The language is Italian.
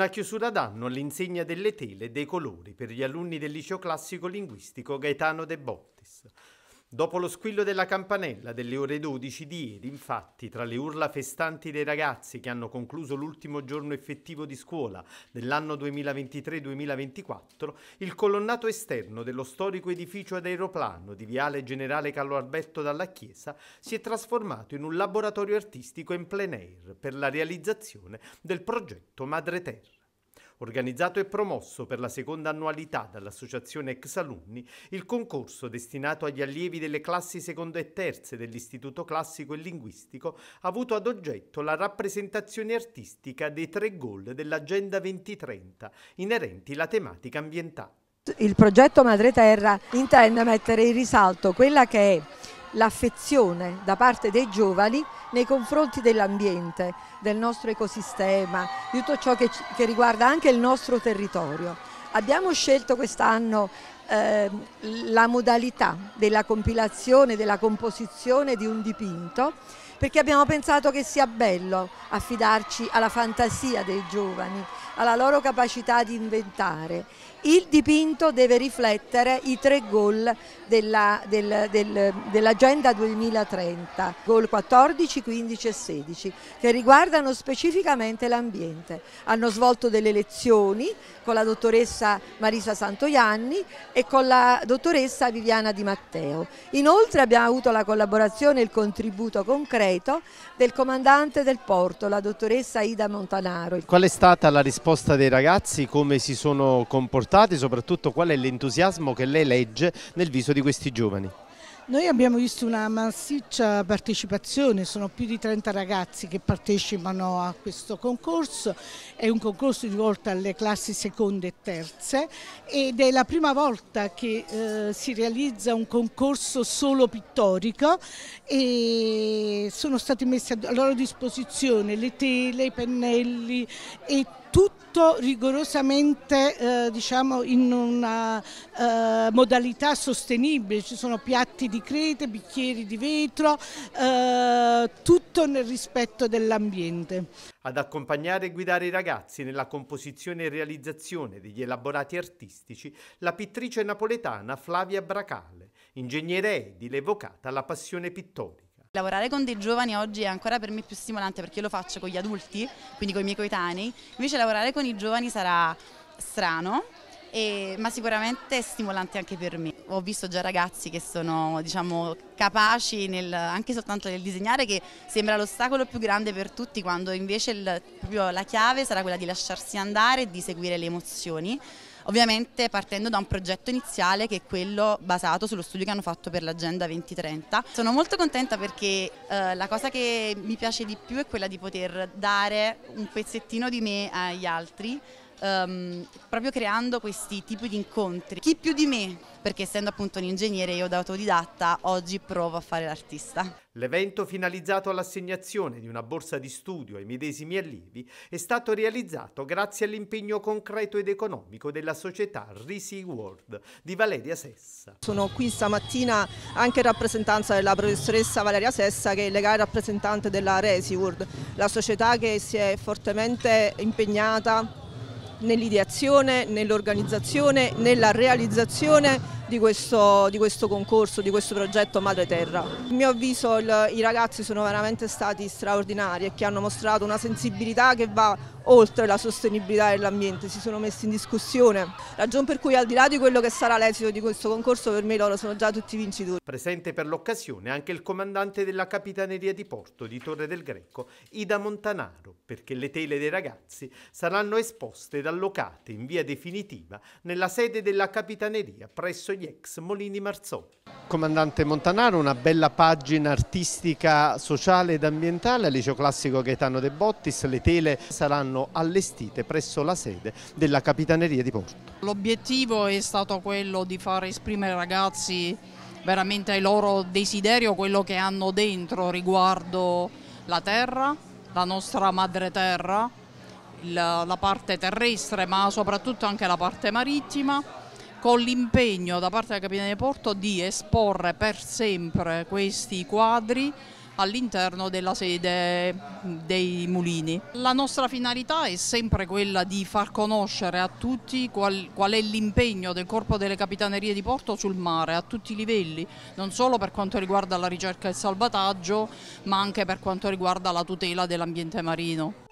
Una chiusura d'anno all'insegna delle tele e dei colori per gli alunni del liceo classico linguistico Gaetano De Bottis. Dopo lo squillo della campanella delle ore 12 di ieri, infatti, tra le urla festanti dei ragazzi che hanno concluso l'ultimo giorno effettivo di scuola dell'anno 2023-2024, il colonnato esterno dello storico edificio ad aeroplano di Viale Generale Carlo Alberto dalla Chiesa si è trasformato in un laboratorio artistico in plein air per la realizzazione del progetto Madre Terra organizzato e promosso per la seconda annualità dall'associazione ex alunni, il concorso destinato agli allievi delle classi seconde e terze dell'Istituto Classico e Linguistico ha avuto ad oggetto la rappresentazione artistica dei tre goal dell'Agenda 2030 inerenti alla tematica ambientale. Il progetto Madre Terra intende mettere in risalto quella che è l'affezione da parte dei giovani nei confronti dell'ambiente, del nostro ecosistema, di tutto ciò che, che riguarda anche il nostro territorio. Abbiamo scelto quest'anno eh, la modalità della compilazione, della composizione di un dipinto perché abbiamo pensato che sia bello affidarci alla fantasia dei giovani, alla loro capacità di inventare. Il dipinto deve riflettere i tre gol dell'agenda del, del, dell 2030, gol 14, 15 e 16, che riguardano specificamente l'ambiente. Hanno svolto delle lezioni con la dottoressa Marisa Santoianni e con la dottoressa Viviana Di Matteo. Inoltre abbiamo avuto la collaborazione e il contributo concreto completo del comandante del porto, la dottoressa Ida Montanaro. Qual è stata la risposta dei ragazzi, come si sono comportati, soprattutto qual è l'entusiasmo che lei legge nel viso di questi giovani? Noi abbiamo visto una massiccia partecipazione, sono più di 30 ragazzi che partecipano a questo concorso, è un concorso rivolto alle classi seconde e terze ed è la prima volta che eh, si realizza un concorso solo pittorico e sono stati messi a loro disposizione le tele, i pennelli e tutto rigorosamente eh, diciamo in una eh, modalità sostenibile, ci sono piatti di crete, bicchieri di vetro, eh, tutto nel rispetto dell'ambiente. Ad accompagnare e guidare i ragazzi nella composizione e realizzazione degli elaborati artistici, la pittrice napoletana Flavia Bracale, ingegnere edile evocata alla passione pittorica. Lavorare con dei giovani oggi è ancora per me più stimolante perché io lo faccio con gli adulti, quindi con i miei coetanei, invece lavorare con i giovani sarà strano, e, ma sicuramente stimolante anche per me. Ho visto già ragazzi che sono diciamo, capaci nel, anche soltanto nel disegnare che sembra l'ostacolo più grande per tutti quando invece il, la chiave sarà quella di lasciarsi andare e di seguire le emozioni ovviamente partendo da un progetto iniziale che è quello basato sullo studio che hanno fatto per l'Agenda 2030. Sono molto contenta perché eh, la cosa che mi piace di più è quella di poter dare un pezzettino di me agli altri um, proprio creando questi tipi di incontri. Chi più di me? Perché essendo appunto un ingegnere io da autodidatta oggi provo a fare l'artista. L'evento finalizzato all'assegnazione di una borsa di studio ai medesimi allievi è stato realizzato grazie all'impegno concreto ed economico della società Risi World di Valeria Sessa. Sono qui stamattina anche in rappresentanza della professoressa Valeria Sessa che è legale rappresentante della Resi World, la società che si è fortemente impegnata nell'ideazione, nell'organizzazione, nella realizzazione di questo, di questo concorso, di questo progetto Madre Terra. A mio avviso il, i ragazzi sono veramente stati straordinari e che hanno mostrato una sensibilità che va oltre la sostenibilità dell'ambiente, si sono messi in discussione, ragion per cui al di là di quello che sarà l'esito di questo concorso per me loro sono già tutti vincitori. Presente per l'occasione anche il comandante della Capitaneria di Porto di Torre del Greco, Ida Montanaro, perché le tele dei ragazzi saranno esposte ed allocate in via definitiva nella sede della Capitaneria presso il gli ex Molini Marzò. Comandante Montanaro, una bella pagina artistica, sociale ed ambientale al liceo classico Gaetano De Bottis. Le tele saranno allestite presso la sede della Capitaneria di Porto. L'obiettivo è stato quello di far esprimere ai ragazzi veramente il loro desiderio quello che hanno dentro riguardo la terra, la nostra madre terra, la parte terrestre ma soprattutto anche la parte marittima con l'impegno da parte della Capitania di Porto di esporre per sempre questi quadri all'interno della sede dei mulini. La nostra finalità è sempre quella di far conoscere a tutti qual, qual è l'impegno del Corpo delle Capitanerie di Porto sul mare a tutti i livelli, non solo per quanto riguarda la ricerca e il salvataggio, ma anche per quanto riguarda la tutela dell'ambiente marino.